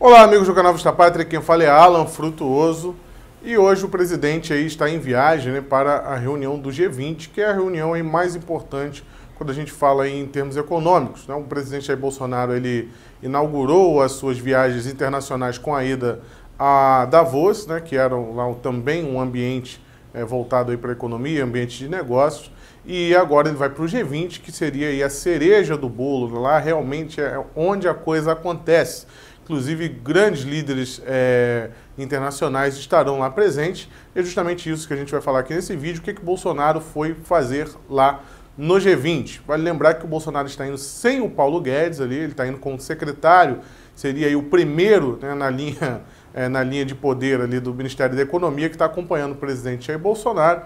Olá, amigos do canal Vista Pátria, quem fala é Alan Frutuoso. E hoje o presidente aí está em viagem né, para a reunião do G20, que é a reunião aí mais importante quando a gente fala em termos econômicos. Né? O presidente Jair Bolsonaro ele inaugurou as suas viagens internacionais com a ida a Davos, né, que era lá também um ambiente é, voltado para a economia, ambiente de negócios. E agora ele vai para o G20, que seria a cereja do bolo, lá realmente é onde a coisa acontece. Inclusive, grandes líderes é, internacionais estarão lá presentes. E é justamente isso que a gente vai falar aqui nesse vídeo: o que, que Bolsonaro foi fazer lá no G20. Vale lembrar que o Bolsonaro está indo sem o Paulo Guedes ali, ele está indo com o secretário, seria o primeiro né, na, linha, é, na linha de poder ali do Ministério da Economia, que está acompanhando o presidente Jair Bolsonaro.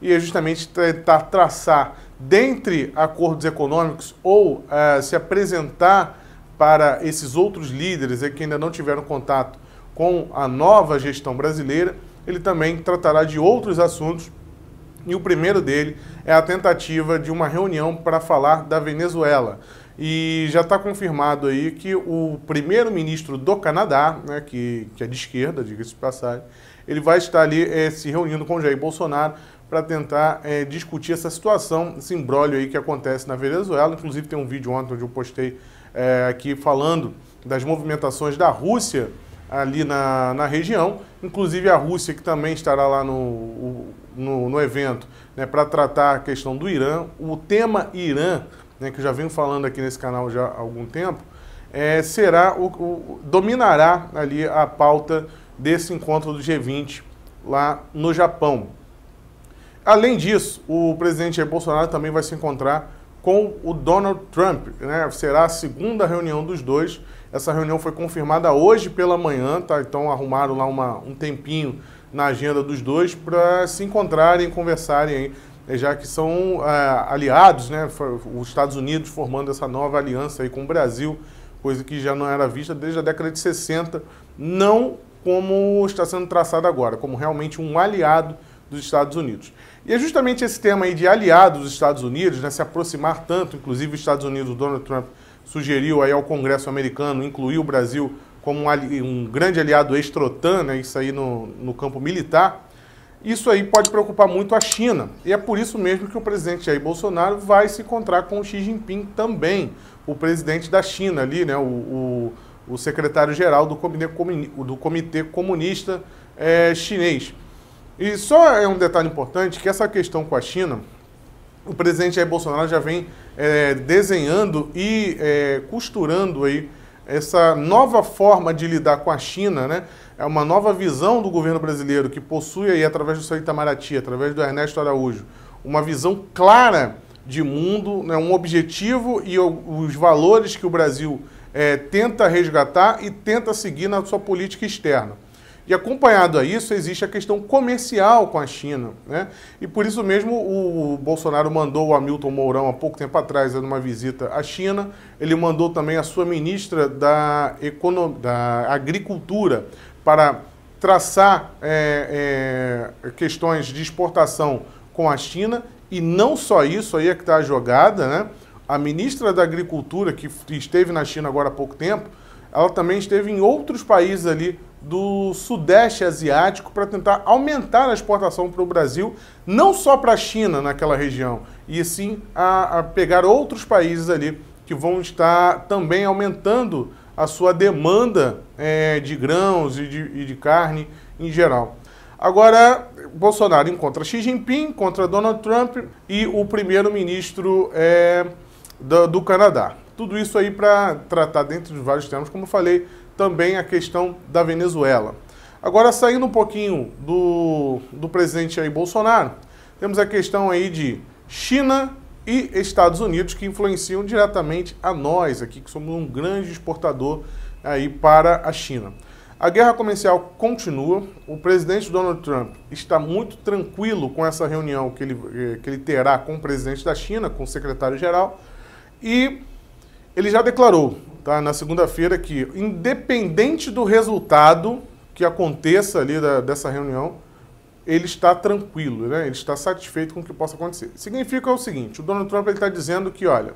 E é justamente tentar traçar, dentre acordos econômicos ou é, se apresentar para esses outros líderes que ainda não tiveram contato com a nova gestão brasileira, ele também tratará de outros assuntos. E o primeiro dele é a tentativa de uma reunião para falar da Venezuela. E já está confirmado aí que o primeiro-ministro do Canadá, né, que, que é de esquerda, diga-se de passagem, ele vai estar ali é, se reunindo com Jair Bolsonaro para tentar é, discutir essa situação, esse imbróglio aí que acontece na Venezuela. Inclusive tem um vídeo ontem onde eu postei é, aqui falando das movimentações da Rússia ali na, na região, inclusive a Rússia que também estará lá no, no, no evento né, para tratar a questão do Irã. O tema Irã, né, que eu já venho falando aqui nesse canal já há algum tempo, é, será o, o, dominará ali a pauta desse encontro do G20 lá no Japão. Além disso, o presidente Bolsonaro também vai se encontrar com o Donald Trump. Né? Será a segunda reunião dos dois. Essa reunião foi confirmada hoje pela manhã, tá? então arrumaram lá uma, um tempinho na agenda dos dois para se encontrarem, conversarem, aí, né? já que são é, aliados, né? os Estados Unidos formando essa nova aliança aí com o Brasil, coisa que já não era vista desde a década de 60, não como está sendo traçado agora, como realmente um aliado dos Estados Unidos. E é justamente esse tema aí de aliado dos Estados Unidos, né, se aproximar tanto, inclusive os Estados Unidos, o Donald Trump sugeriu aí ao Congresso americano incluir o Brasil como um, ali, um grande aliado extrotan, né, isso aí no, no campo militar, isso aí pode preocupar muito a China. E é por isso mesmo que o presidente Jair Bolsonaro vai se encontrar com Xi Jinping também, o presidente da China ali, né, o, o, o secretário-geral do, do Comitê Comunista é, Chinês. E só é um detalhe importante que essa questão com a China, o presidente Jair Bolsonaro já vem é, desenhando e é, costurando aí essa nova forma de lidar com a China, né? É uma nova visão do governo brasileiro que possui aí através do seu Itamaraty, através do Ernesto Araújo, uma visão clara de mundo, né? um objetivo e os valores que o Brasil é, tenta resgatar e tenta seguir na sua política externa. E acompanhado a isso, existe a questão comercial com a China. Né? E por isso mesmo o Bolsonaro mandou o Hamilton Mourão, há pouco tempo atrás, numa visita à China. Ele mandou também a sua ministra da, Econo... da Agricultura para traçar é, é, questões de exportação com a China. E não só isso, aí é que está a jogada. Né? A ministra da Agricultura, que esteve na China agora há pouco tempo, ela também esteve em outros países ali do Sudeste Asiático para tentar aumentar a exportação para o Brasil, não só para a China naquela região, e sim a, a, pegar outros países ali que vão estar também aumentando a sua demanda é, de grãos e de, e de carne em geral. Agora, Bolsonaro encontra Xi Jinping, contra Donald Trump e o primeiro-ministro é, do, do Canadá. Tudo isso aí para tratar dentro de vários temas, como eu falei, também a questão da Venezuela. Agora, saindo um pouquinho do, do presidente aí Bolsonaro, temos a questão aí de China e Estados Unidos que influenciam diretamente a nós aqui, que somos um grande exportador aí para a China. A guerra comercial continua. O presidente Donald Trump está muito tranquilo com essa reunião que ele, eh, que ele terá com o presidente da China, com o secretário-geral. E ele já declarou: tá? na segunda-feira que, independente do resultado que aconteça ali da, dessa reunião, ele está tranquilo, né? ele está satisfeito com o que possa acontecer. Significa o seguinte, o Donald Trump está dizendo que, olha,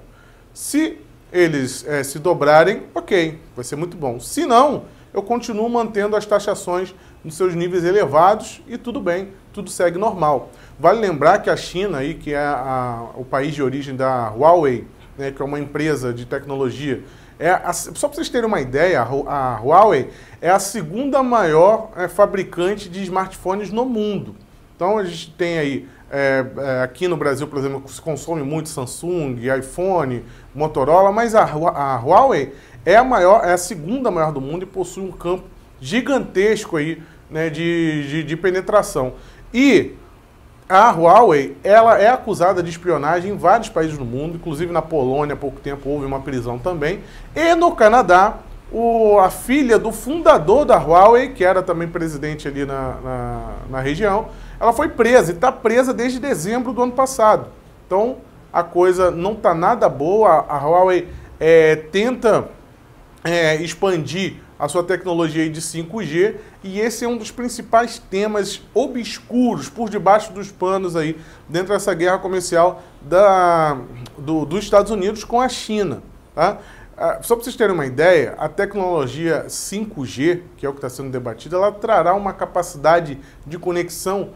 se eles é, se dobrarem, ok, vai ser muito bom. Se não, eu continuo mantendo as taxações nos seus níveis elevados e tudo bem, tudo segue normal. Vale lembrar que a China, aí, que é a, o país de origem da Huawei, né, que é uma empresa de tecnologia é a, só para vocês terem uma ideia, a Huawei é a segunda maior é, fabricante de smartphones no mundo. Então a gente tem aí, é, é, aqui no Brasil, por exemplo, se consome muito Samsung, iPhone, Motorola, mas a, a Huawei é a, maior, é a segunda maior do mundo e possui um campo gigantesco aí, né, de, de, de penetração. E a Huawei ela é acusada de espionagem em vários países do mundo, inclusive na Polônia, há pouco tempo houve uma prisão também, e no Canadá, o, a filha do fundador da Huawei, que era também presidente ali na, na, na região, ela foi presa e está presa desde dezembro do ano passado. Então a coisa não está nada boa, a, a Huawei é, tenta é, expandir a sua tecnologia de 5G e esse é um dos principais temas obscuros por debaixo dos panos aí dentro dessa guerra comercial da, do, dos Estados Unidos com a China. Tá? Ah, só para vocês terem uma ideia, a tecnologia 5G, que é o que está sendo debatido, ela trará uma capacidade de conexão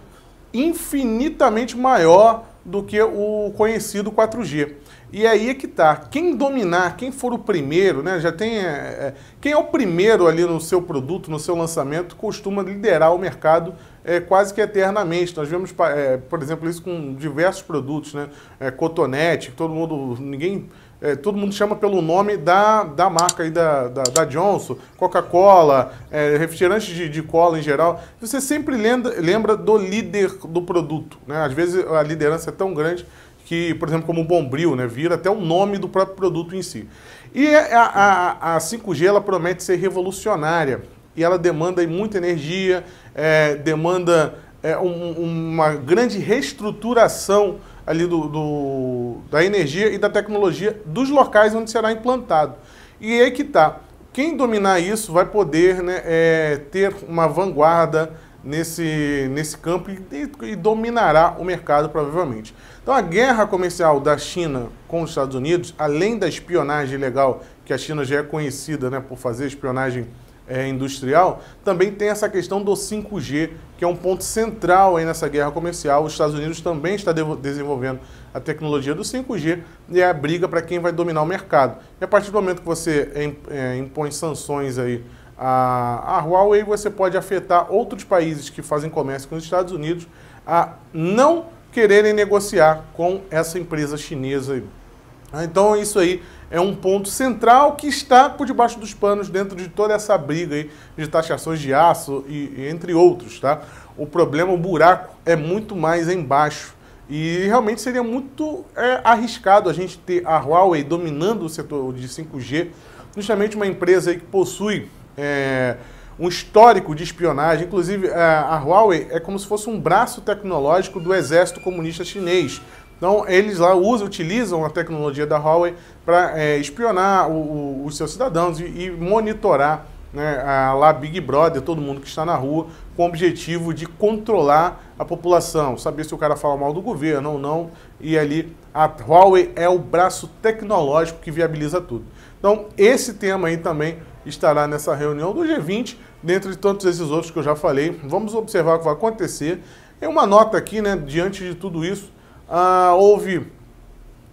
infinitamente maior do que o conhecido 4G. E aí é que tá. Quem dominar, quem for o primeiro, né? Já tem. É, é, quem é o primeiro ali no seu produto, no seu lançamento, costuma liderar o mercado é, quase que eternamente. Nós vemos, é, por exemplo, isso com diversos produtos, né? É, cotonete, todo mundo. ninguém é, todo mundo chama pelo nome da, da marca aí da, da, da Johnson, Coca-Cola, é, refrigerante de, de, cola em geral. Você sempre lembra, lembra do líder do produto. Né? Às vezes a liderança é tão grande que, por exemplo, como o Bombril, né, vira até o nome do próprio produto em si. E é, a, a, a 5G ela promete ser revolucionária e ela demanda muita energia, é, demanda é, um, uma grande reestruturação ali do, do, da energia e da tecnologia dos locais onde será implantado. E aí que está. Quem dominar isso vai poder né, é, ter uma vanguarda nesse, nesse campo e, e, dominará o mercado, provavelmente. Então, a guerra comercial da China com os Estados Unidos, além da espionagem ilegal, que a China já é conhecida né, por fazer espionagem é, industrial, também tem essa questão do 5G, que é um ponto central aí nessa guerra comercial. Os Estados Unidos também está desenvolvendo a tecnologia do 5G e é a briga para quem vai dominar o mercado. E a partir do momento que você é, é impõe sanções aí à, Huawei, você pode afetar outros países que fazem comércio com os Estados Unidos a não quererem negociar com essa empresa chinesa. Então isso aí é um ponto central que está por debaixo dos panos dentro de toda essa briga aí de taxações de aço e, e entre outros, tá? O problema, o buraco é muito mais embaixo. E realmente seria muito é, arriscado a gente ter a Huawei dominando o setor de 5G, justamente uma empresa que possui é, um histórico de espionagem. Inclusive, é, a Huawei é como se fosse um braço tecnológico do exército comunista chinês. Então, eles lá usam, utilizam a tecnologia da Huawei para é, espionar o, o, os seus cidadãos e, e monitorar né, a lá Big Brother, todo mundo que está na rua, com o objetivo de controlar a população, saber se o cara fala mal do governo ou não. E ali, a Huawei é o braço tecnológico que viabiliza tudo. Então, esse tema aí também estará nessa reunião do G20, dentro de tantos esses outros que eu já falei. Vamos observar o que vai acontecer. É uma nota aqui, né, diante de tudo isso, ah, houve.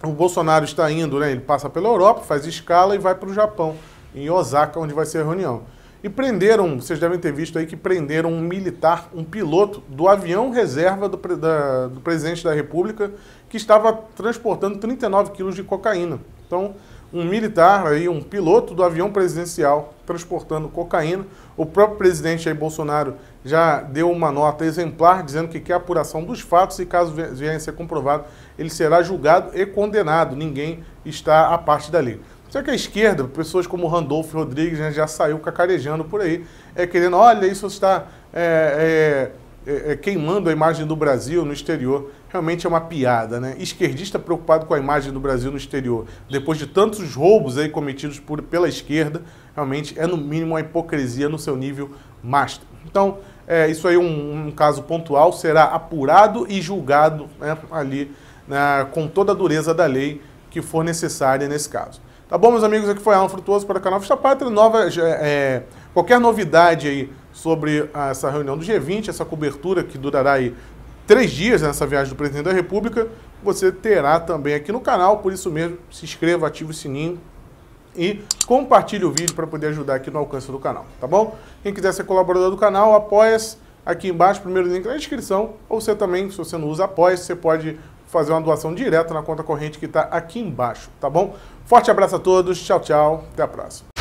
O Bolsonaro está indo, né? Ele passa pela Europa, faz escala e vai para o Japão, em Osaka, onde vai ser a reunião. E prenderam, vocês devem ter visto aí que prenderam um militar, um piloto do avião reserva do, da, do presidente da República, que estava transportando 39 quilos de cocaína. Então, um militar, aí, um piloto do avião presidencial transportando cocaína. O próprio presidente Jair Bolsonaro já deu uma nota exemplar dizendo que quer apuração dos fatos e caso venha a ser comprovado, ele será julgado e condenado. Ninguém está à parte da lei. Só que a esquerda, pessoas como Randolfo Rodrigues né, já saiu cacarejando por aí, é, querendo, olha, isso está... É, é, é, é, queimando a imagem do Brasil no exterior. Realmente é uma piada, né? Esquerdista preocupado com a imagem do Brasil no exterior, depois de tantos roubos aí cometidos por, pela esquerda, realmente é no mínimo uma hipocrisia no seu nível máximo Então, é, isso aí é um, um, caso pontual, será apurado e julgado né, ali né, com toda a dureza da lei que for necessária nesse caso. Tá bom, meus amigos? Aqui foi Alan Frutuoso para o canal Ficha Pátria. Nova, é, qualquer novidade aí sobre ah, essa reunião do G20, essa cobertura que durará aí três dias nessa né, viagem do presidente da República, você terá também aqui no canal. Por isso mesmo, se inscreva, ative o sininho e compartilhe o vídeo para poder ajudar aqui no alcance do canal, tá bom? Quem quiser ser colaborador do canal, apoia-se aqui embaixo, primeiro link na descrição, ou você também, se você não usa apoia você pode fazer uma doação direta na conta corrente que está aqui embaixo, tá bom? Forte abraço a todos, tchau, tchau, até a próxima.